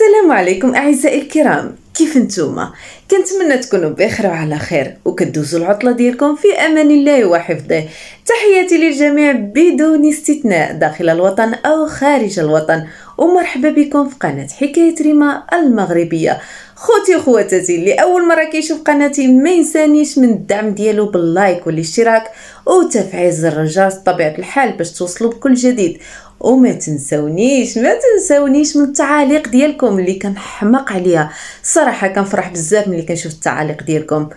السلام عليكم اعزائي الكرام كيف نتوما كنتمنى تكونوا بخير وعلى خير وكدوزوا العطله ديالكم في امان الله وحفظه تحياتي للجميع بدون استثناء داخل الوطن او خارج الوطن ومرحبا بكم في قناه حكايه ريما المغربيه خوتي وخواتاتي اللي اول مره كيشوف قناتي ما ينسانيش من الدعم ديالو باللايك والاشتراك وتفعيل زر الجرس بطبيعه الحال باش توصلوا بكل جديد وما تنسونيش ما تنسونيش من التعاليق ديالكم اللي كنحماق عليها صراحة كنفرح بزاف ملي كنشوف التعاليق ديالكم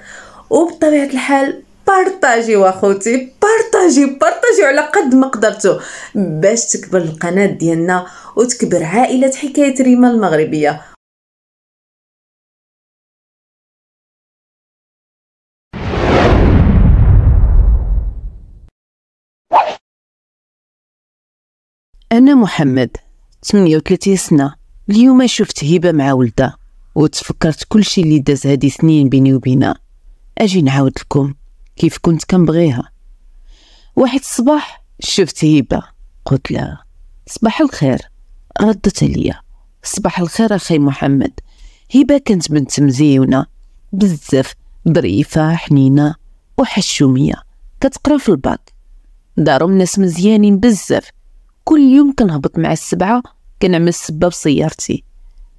وبطبيعه الحال بارطاجيو اخوتي بارطاجي بارطاجي على قد ما قدرتو باش تكبر القناه ديالنا وتكبر عائله حكايه ريما المغربيه أنا محمد 38 سنة اليوم شفت هبة مع ولدها وتفكرت كل شي اللي داز هادي سنين بيني وبينها أجي نعاود لكم كيف كنت كنبغيها واحد الصباح شفت هبة قلت لها صباح الخير ردت عليا صباح الخير أخي محمد هبة كانت بنت مزيونة بزاف ظريفة حنينة وحشومية كتقرا في الباك دارهم ناس مزيانين بزاف كل يوم كنهبط مع السبعة كنعمل السبة بسيارتي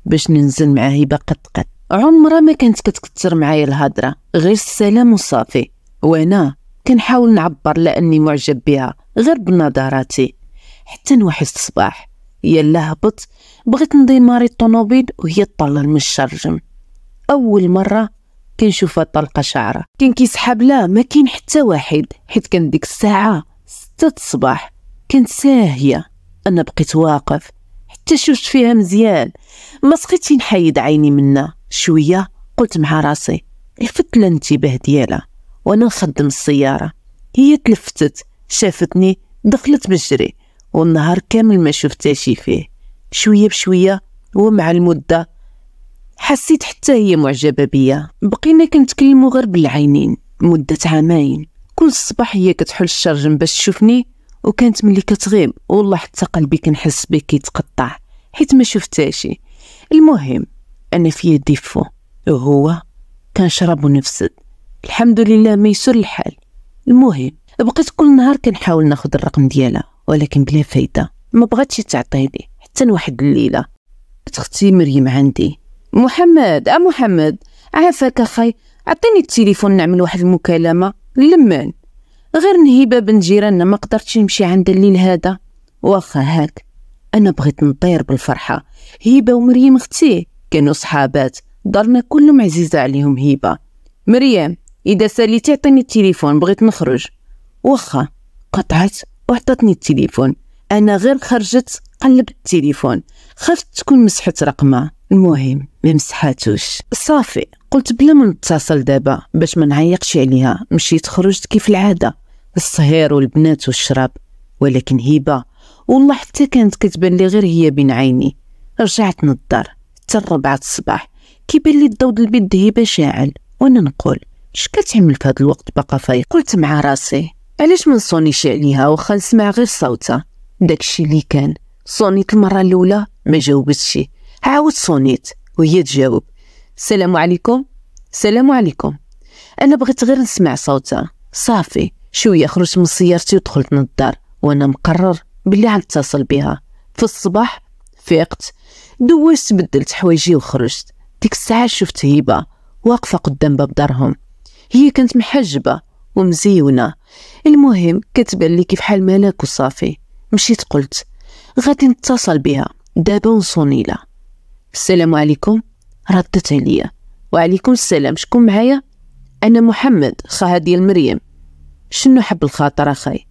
باش ننزل مع هبة قد قد عمرها ما كانت كتكتر معايا الهضرة غير السلام وصافي وانا كنحاول نعبر لاني معجب بها غير بنظراتي حتى نوحي الصباح يلا هبط بغيت ماري الطوموبيل وهي طلل من الشرجم اول مره كنشوفها طلقه شعره كان كيسحب لا ما كاين حتى واحد حيت كان ديك الساعه ستة الصباح كنت ساهية أنا بقيت واقف حتى شفت فيها مزيان ما سقيتش نحيد عيني منها شوية قلت مع راسي لفت الانتباه ديالها وأنا نخدم السيارة هي تلفتت شافتني دخلت بجري والنهار كامل ما شفتها شي فيه شوية بشوية ومع المدة حسيت حتى هي معجبة بيا بقينا كنتكلمو غير بالعينين مدة عامين كل صباح هي كتحل الشرجم باش تشوفني وكانت ملي كتغيب والله حتى قلبي كنحس بيه كيتقطع حيت ما شفت شي المهم انا في ديفو وهو كان كنشرب ونفسد الحمد لله ما يسر الحال المهم بقيت كل نهار كنحاول ناخذ الرقم ديالها ولكن بلا فايده ما بغاتش تعطيني حتى واحد الليله اختي مريم عندي محمد اه محمد عافاك اخي عطيني التليفون نعمل واحد المكالمه لمان غير نهيبه بنت جيراننا ما قدرتش نمشي عند الليل هذا واخا هاك انا بغيت نطير بالفرحه هيبه ومريم اختي كانوا صحابات دارنا كلهم عزيزه عليهم هيبه مريم اذا ساليتي عطيني التليفون بغيت نخرج واخا قطعت وعطتني التليفون انا غير خرجت قلب التليفون خفت تكون مسحت رقمه المهم ما مسحاتوش صافي قلت بلا ما نتصل دابا باش ما نعيقش عليها مشيت خرجت كيف العاده الصهير والبنات والشراب ولكن هبه والله حتى كانت كتبان لي غير هي بين عيني رجعت للدار حتى الربعة الصباح كيبان لي الضوء ديال البيت هبه شاعل وانا نقول اش كتعمل في هذا الوقت باقا فايق قلت مع راسي علاش ما نصونيش عليها واخا نسمع غير صوتها داكشي اللي كان صونيت المرة الأولى ما جاوبتش عاود صونيت وهي تجاوب السلام عليكم السلام عليكم أنا بغيت غير نسمع صوتها صافي شوية خرجت من سيارتي ودخلت للدار وأنا مقرر بلي غنتصل بها في الصباح فيقت دوشت بدلت حوايجي وخرجت ديك الساعة شفت هبة واقفة قدام باب دارهم هي كانت محجبة ومزيونة المهم كتبان لي كيف حال ملاك وصافي مشيت قلت غادي نتصل بها دابا ونصوني لها السلام عليكم ردت عليا وعليكم السلام شكون معايا انا محمد خاها ديال مريم شنو حب الخاطر اخاي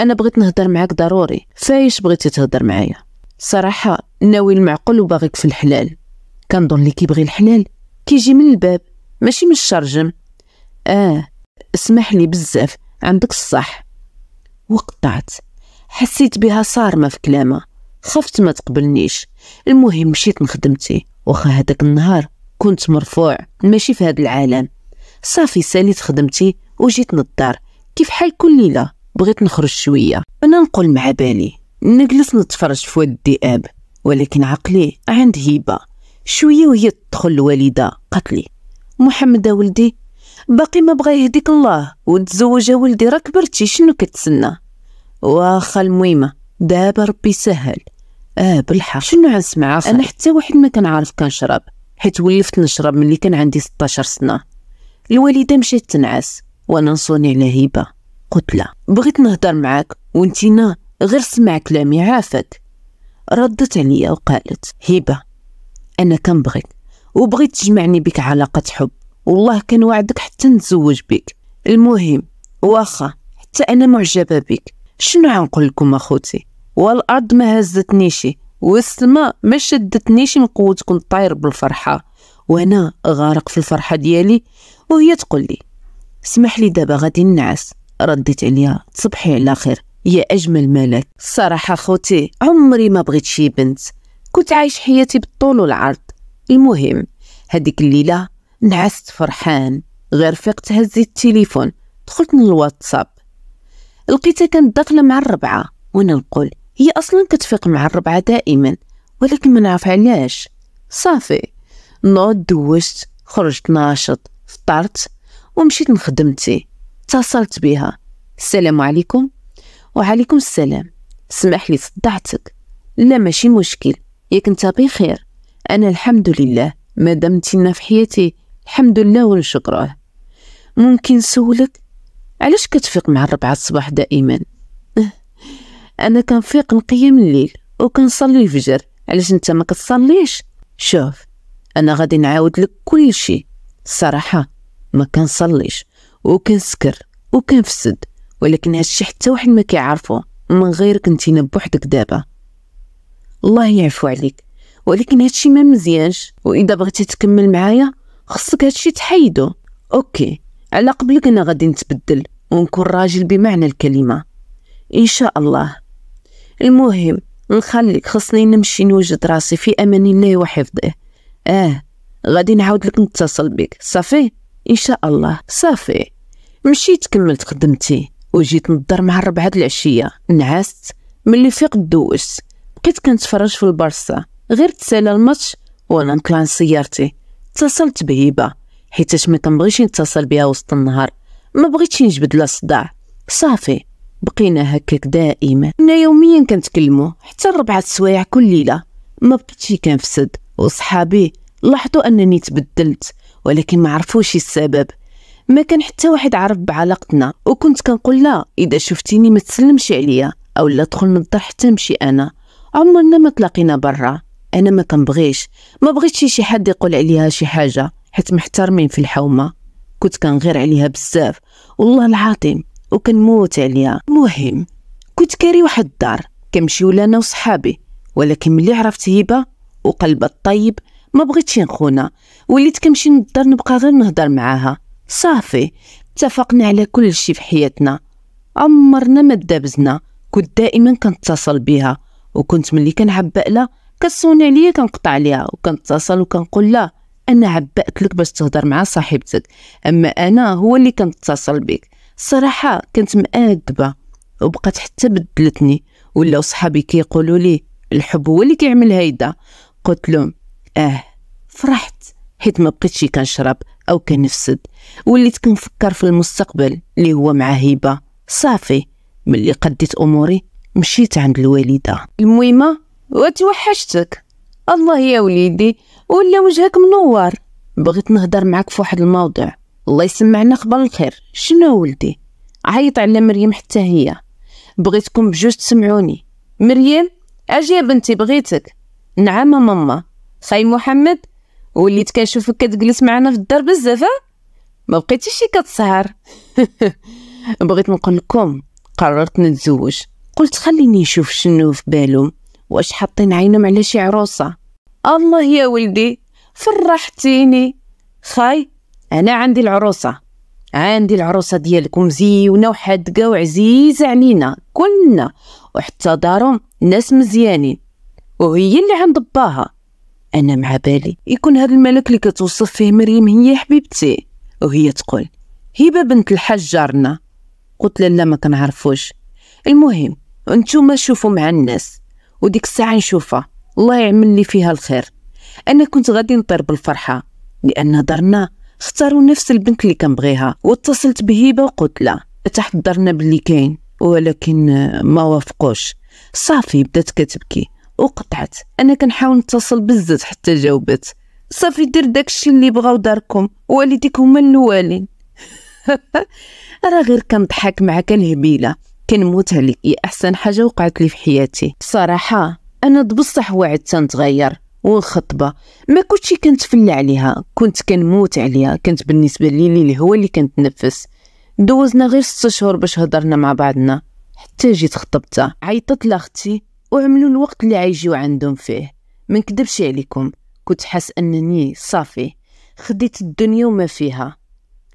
انا بغيت نهضر معاك ضروري فايش بغيتي تهضر معايا صراحه ناوي المعقول وباغيك في الحلال كنظن اللي كيبغي الحلال كيجي من الباب ماشي من الشرجم اه اسمح لي بزاف عندك الصح وقطعت حسيت بها صارمة في كلامه خفت ما تقبلنيش المهم مشيت لخدمتي واخا هذاك النهار كنت مرفوع ماشي في هذا العالم صافي ساليت خدمتي وجيت للدار كيف حال كل ليله بغيت نخرج شويه انا نقول مع بالي نجلس نتفرج في ود الذئاب ولكن عقلي عند هيبه شويه وهي تدخل الوالده قتلي محمد ولدي باقي ما بغى يهديك الله وتزوج ولدي راه كبرتي شنو كتسنى واخا المويمه دابا ربي سهل اه بالحق شنو غنسمع انا حتى واحد ما كنعرف كنشرب حيت ولفت نشرب ملي كان عندي 16 سنه الوالده مشات تنعس وانا نصوني على هبه قلت لها بغيت نهضر معاك وانتينا غير سمع كلامي عافاك ردت عليا وقالت هبه انا كنبغيك وبغيت تجمعني بك علاقه حب والله كان وعدك حتى نتزوج بك المهم واخا حتى انا معجبه بك شنو غنقول لكم اخوتي والارض ما هزتنيش والسماء ما شدتنيش من قوتكم طاير بالفرحه وانا غارق في الفرحه ديالي وهي تقول لي اسمح لي دابا غادي نعس رديت عليها تصبحي على خير يا اجمل ملك الصراحه خوتي عمري ما بغيت شي بنت كنت عايش حياتي بالطول والعرض المهم هذيك الليله نعست فرحان غير فقت هزيت التليفون دخلت للواتساب لقيتها كندخل مع الربعة وأنا نقول هي أصلا كتفيق مع الربعة دائما ولكن ما نعرف علاش صافي نوض دوشت خرجت ناشط فطرت ومشيت لخدمتي اتصلت بها السلام عليكم وعليكم السلام سمح لي صدعتك لا ماشي مشكل ياك انت بخير انا الحمد لله ما دمتينا في حياتي الحمد لله ونشكره ممكن نسولك علاش كتفيق مع الربعة الصباح دائما انا كنفيق نقيم الليل وكنصلي الفجر علاش انت ما كتصليش شوف انا غادي نعاود لك كل شيء الصراحه ما كنصليش وكنسكر وكنفسد ولكن هادشي حتى واحد ما كيعرفو من غيرك انتينا بوحدك دابا الله يعفو عليك ولكن هادشي ما مزيانش واذا بغيتي تكمل معايا خصك هادشي تحيدو اوكي على قبلك أنا غادي نتبدل ونكون راجل بمعنى الكلمة إن شاء الله المهم نخليك خصني نمشي نوجد راسي في أمان الله وحفظه آه غادي نعاود لك نتصل بك صافي إن شاء الله صافي مشيت كملت خدمتي وجيت نضر مع الربعة العشية نعست ملي فيق دوزت بقيت كنتفرج في البرصة غير تسالى الماتش وانا نطلع سيارتي اتصلت بهيبه حيتاش ما كنبغيش نتصل بها وسط النهار ما بغيتش نجبد لها صداع صافي بقينا هكاك دائما كنا يوميا كنتكلمو حتى ربعة سوايع كل ليله ما بقيتش كنفسد وصحابي لاحظوا انني تبدلت ولكن ما عرفوش السبب ما كان حتى واحد عارف بعلاقتنا وكنت كنقول لا اذا شفتيني ما تسلمش عليا او لا دخل من الدار حتى نمشي انا عمرنا ما تلاقينا برا انا ما كنبغيش ما بغيتش شي حد يقول عليها شي حاجه حيت محترمين في الحومة كنت كنغير عليها بزاف والله العظيم وكنموت عليها مهم كنت كاري واحد الدار كمشي لنا وصحابي ولكن ملي عرفت هبه وقلب الطيب ما بغيتش نخونا وليت كنمشي للدار نبقى غير نهضر معاها صافي اتفقنا على كل شي في حياتنا عمرنا ما دابزنا كنت دائما كنتصل بها وكنت ملي كنعبأ لها كتصوني عليا كنقطع عليها وكنتصل وكنقول لها انا عبأت لك باش تهضر مع صاحبتك اما انا هو اللي كنتصل بك صراحة كنت مأدبه وبقات حتى بدلتني ولاو صحابي كيقولوا لي الحب هو اللي كيعمل هيدا قلت لهم اه فرحت حيت ما بقيتش كنشرب او كنفسد وليت كنفكر في المستقبل اللي هو مع هبه صافي ملي قديت اموري مشيت عند الوالده المهمه وتوحشتك الله يا وليدي ولا وجهك منور بغيت نهضر معك في واحد الموضوع الله يسمعنا قبل الخير شنو ولدي عيط على مريم حتى هي بغيتكم بجوج تسمعوني مريم اجي يا بنتي بغيتك نعم ماما خاي محمد وليت كنشوفك كتجلس معنا في الدار بزاف ما بقيتيش شي كتسهر بغيت نقول لكم قررت نتزوج قلت خليني نشوف شنو في بالهم واش حاطين عينهم على شي عروسه الله يا ولدي فرحتيني خاي أنا عندي العروسة عندي العروسة ديالكم زيونة وحدقه وعزيزة علينا كلنا وحتى دارهم ناس مزيانين وهي اللي عند باها أنا مع بالي يكون هذا الملك اللي كتوصف فيه مريم هي حبيبتي وهي تقول هبة بنت الحاج جارنا قلت لا ما كنعرفوش المهم انتوما شوفوا مع الناس وديك الساعة نشوفها الله يعمل لي فيها الخير انا كنت غادي نطير بالفرحه لان درنا اختاروا نفس البنت اللي كنبغيها واتصلت بهيبه وقلت لها تحضرنا باللي كاين ولكن ما وافقوش صافي بدات كتبكي وقطعت انا كنحاول نتصل بزاف حتى جاوبت صافي دير داكشي اللي بغاو داركم والديك هما الاولين راه غير كنضحك معاك الهبيله كنموت عليك هي احسن حاجه وقعت لي في حياتي بصراحه انا بصح وعد تنتغير والخطبه ما كنتش كنتفلى عليها كنت كنموت عليها كانت بالنسبه لي هو اللي كنتنفس دوزنا غير ست شهور باش هضرنا مع بعضنا حتى جيت خطبتها عيطت لاختي وعملوا الوقت اللي عيجيو عندهم فيه ما نكذبش عليكم كنت حاس انني صافي خديت الدنيا وما فيها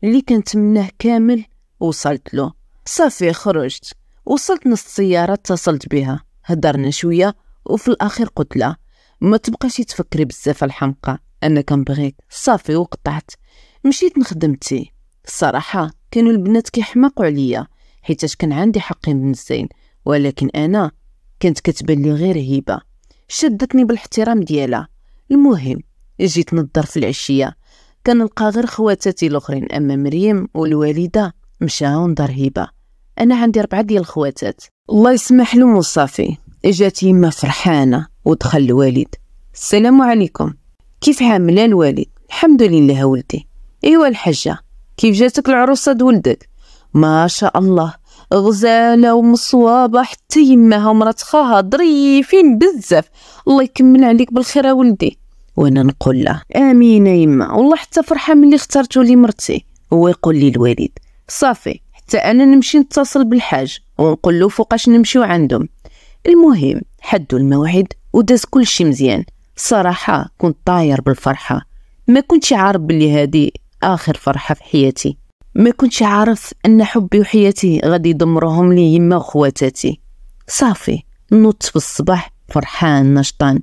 اللي كنتمناه كامل وصلت له صافي خرجت وصلت نص السيارة اتصلت بها هدرنا شوية وفي الاخير قلت لها ما تبقاش تفكري بزاف الحمقى انا كنبغيك صافي وقطعت مشيت نخدمتي الصراحه كانوا البنات كيحماقوا عليا حيتاش كان عندي حقي من الزين ولكن انا كانت كتبان لي غير هبه شدتني بالاحترام ديالها المهم جيت نضر في العشيه كنلقى غير خواتاتي الاخرين اما مريم والوالده مشاو نضر هبه انا عندي ربعه ديال الخواتات الله يسمح لهم وصافي اجات يما فرحانة ودخل الوالد السلام عليكم كيف عاملة الوالد الحمد لله ولدي ايوا الحجة كيف جاتك العروسة د ولدك ما شاء الله غزالة ومصوابة حتى يماها ومرات خاها ظريفين بزاف الله يكمل عليك بالخير ولدي وانا نقول له امين يما والله حتى فرحة ملي اخترتو لي مرتي هو يقول لي الوالد صافي حتى انا نمشي نتصل بالحاج ونقول له فوقاش نمشيو عندهم المهم حدوا الموعد وداز كل شي مزيان صراحة كنت طاير بالفرحة ما كنتش عارف بلي هادي آخر فرحة في حياتي ما كنتش عارف أن حبي وحياتي غادي يدمرهم لي يما وخواتاتي صافي نوت في الصباح فرحان نشطان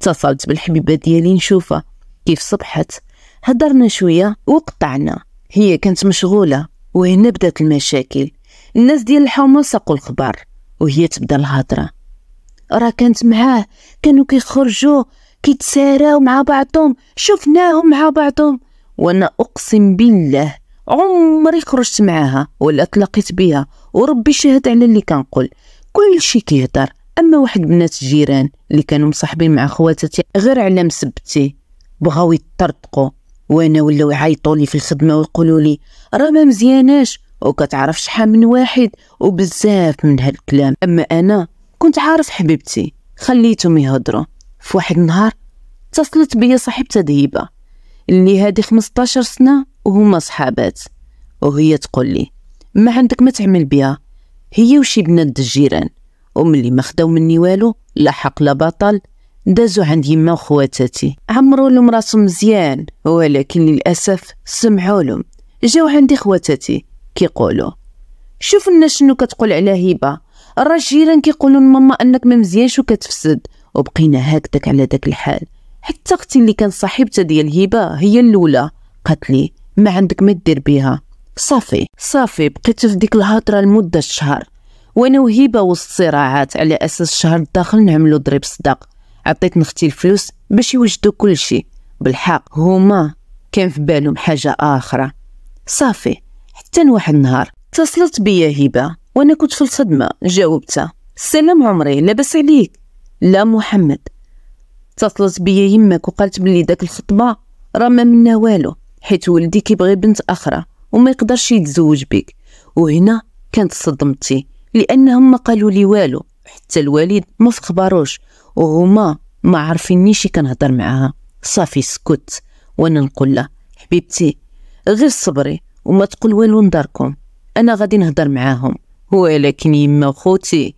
اتصلت بالحبيبة ديالي نشوفها كيف صبحت هضرنا شوية وقطعنا هي كانت مشغولة وهنا بدات المشاكل الناس ديال الحومة ساقوا الخبر وهي تبدا الهضره راه كانت معاه كانوا كيخرجوا كيتساراو مع بعضهم شفناهم مع بعضهم وانا اقسم بالله عمري خرجت معاها ولا تلاقيت بها وربي شهد على اللي كنقول كل شي كيهضر اما واحد بنات الجيران اللي كانوا مصاحبين مع خواتاتي غير على مسبتي بغاو يطرطقوا وانا ولاو يعيطوا لي في الخدمه ويقولوا لي راه ما مزياناش وكتعرف شحال من واحد وبزاف من هالكلام اما انا كنت عارف حبيبتي خليتهم يهضروا في واحد النهار اتصلت بيا صاحبتها دهيبه اللي هادي 15 سنه وهما صحابات وهي تقول لي ما عندك ما تعمل بيها هي وشي بنات الجيران وملي ما خداو مني والو لا حق لا بطل دازو عند يما وخواتاتي عمرو لهم راسهم مزيان ولكن للاسف سمعوا لهم جاو عندي خواتاتي كيقولوا شوف لنا شنو كتقول على هبه الرجيلان كيقولوا لماما انك ما مزيانش وكتفسد وبقينا هكذاك على داك الحال حتى اختي اللي كان صاحبتها ديال هبه هي الاولى قالت لي ما عندك ما دير بها صافي صافي بقيت في ديك الهضره لمده شهر وانا وهبه وسط صراعات على اساس الشهر الداخل نعملو ضريب صداق عطيت نختي الفلوس باش يوجدوا كل شيء بالحق هما كان في بالهم حاجه اخرى صافي حتى واحد النهار اتصلت بيا هبه وانا كنت في الصدمه جاوبتها السلام عمري لاباس عليك لا محمد اتصلت بيا يمك وقالت بلي داك الخطبه راه ما منا والو حيت ولدي كيبغي بنت اخرى وما يقدرش يتزوج بك وهنا كانت صدمتي لانهم ما قالوا لي والو حتى الوالد ما فخباروش وهما ما عارفينيش كنهضر معاها صافي سكت وانا نقول له حبيبتي غير صبري وما تقول والو نداركم انا غادي نهضر معاهم ولكن يما خوتي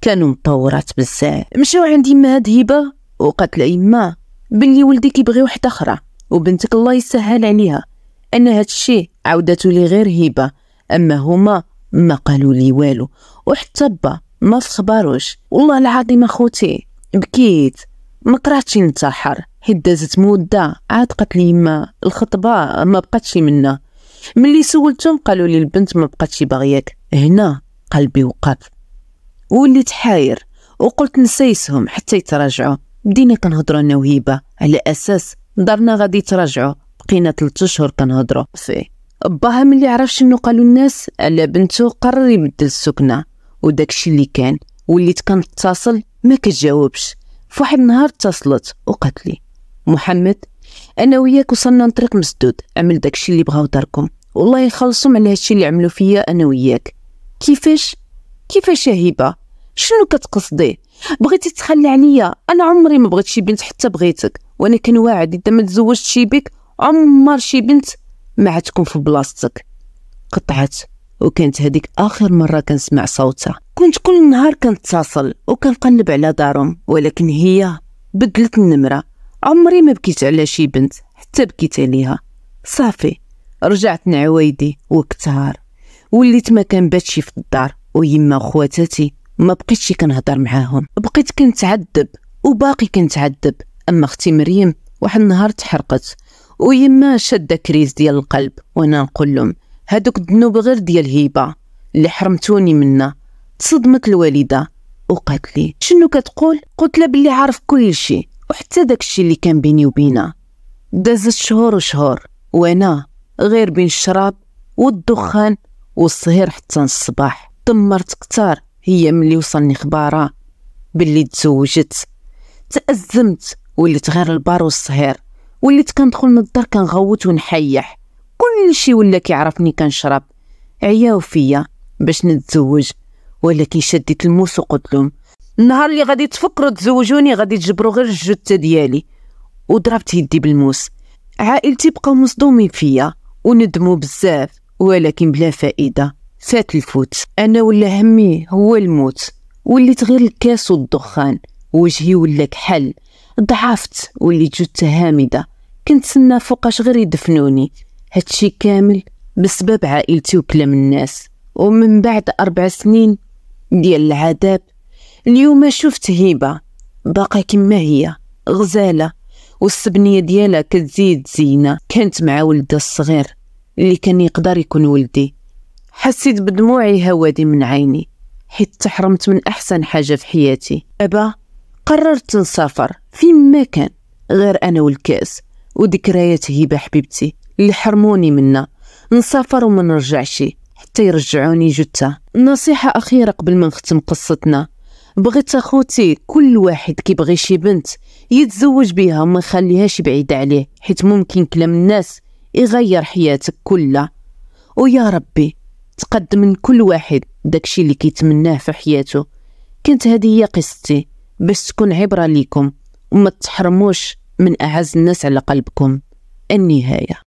كانوا مطورات بزاف مشاو عند يما هاد هبه وقالت لها يما بلي ولدي كيبغي واحده اخرى وبنتك الله يسهل عليها انا هادشي عاودته لي غير هبه اما هما ما قالوا لي والو وحتى با ما فخباروش والله العظيم اخوتي بكيت ما قراتش ننتحر حيت دازت مده عاد قالت لي يما الخطبه ما بقاتش منا ملي سولتهم قالوا لي البنت ما بقاتش باغياك هنا قلبي وقف وليت حاير وقلت نسيسهم حتى يتراجعوا بدينا كنهضروا انا وهيبه على اساس دارنا غادي يتراجعوا بقينا ثلاث اشهر كنهضروا فيه باها ملي عرف شنو قالوا الناس على بنته قرر يبدل السكنه وداكشي اللي كان وليت كنتصل ما كتجاوبش فواحد النهار اتصلت وقالت لي محمد انا وياك وصلنا لطريق مسدود عمل داكشي اللي بغاو داركم والله يخلصهم على هادشي اللي عملوا فيا انا وياك كيفاش كيفاش يا هبه شنو كتقصدي بغيتي تتخلى عليا انا عمري ما بغيت شي بنت حتى بغيتك وانا كنواعد اذا ما تزوجت شي بك عمر شي بنت ما عاد تكون في بلاصتك قطعت وكانت هذيك اخر مره كنسمع صوتها كنت كل نهار كنتصل وكنقلب على دارهم ولكن هي بدلت النمره عمري ما بكيت على شي بنت حتى بكيت عليها صافي رجعت نعويدي واكتهار وليت ما كنباتش في الدار ويما خواتاتي ما بقيتش كنهضر معاهم بقيت كنتعذب وباقي كنتعذب اما اختي مريم واحد النهار تحرقت ويما شاده كريز ديال القلب وانا نقول لهم هادوك الذنوب غير ديال هيبه اللي حرمتوني منها تصدمت الوالده وقالت لي شنو كتقول قلت لها بلي عارف كل شيء وحتى داكشي اللي كان بيني وبينها دازت شهور وشهور وانا غير بين الشراب والدخان والصهير حتى الصباح دمرت كتار هي ملي وصلني خبارة باللي تزوجت تأزمت وليت غير البار والصهير وليت كندخل للدار كنغوت ونحيح كلشي ولا كيعرفني كنشرب عياو فيا باش نتزوج ولكن شديت الموس وقلت النهار اللي غادي تفكروا تزوجوني غادي تجبروا غير الجثه ديالي وضربت يدي بالموس عائلتي بقاو مصدومين فيا وندموا بزاف ولكن بلا فائدة فات الفوت أنا ولا همي هو الموت وليت غير الكاس والدخان وجهي ولا كحل ضعفت وليت جثة هامدة كنتسنى فوقاش غير يدفنوني هادشي كامل بسبب عائلتي وكلام الناس ومن بعد أربع سنين ديال العذاب اليوم شفت هبة باقا كما هي غزالة والسبنية ديالها كتزيد زينة كانت مع ولدها الصغير اللي كان يقدر يكون ولدي حسيت بدموعي هوادي من عيني حيت تحرمت من أحسن حاجة في حياتي أبا قررت نسافر فين ما كان غير أنا والكأس وذكريات هبة حبيبتي اللي حرموني منا نسافر وما نرجعش حتى يرجعوني جثة نصيحة أخيرة قبل ما نختم قصتنا بغيت أخوتي كل واحد كيبغي شي بنت يتزوج بيها وما يخليهاش بعيدة عليه حيت ممكن كلام الناس يغير حياتك كلها ويا ربي تقدم من كل واحد داكشي اللي كيتمناه في حياته كانت هذه هي قصتي باش تكون عبرة ليكم وما تحرموش من أعز الناس على قلبكم النهايه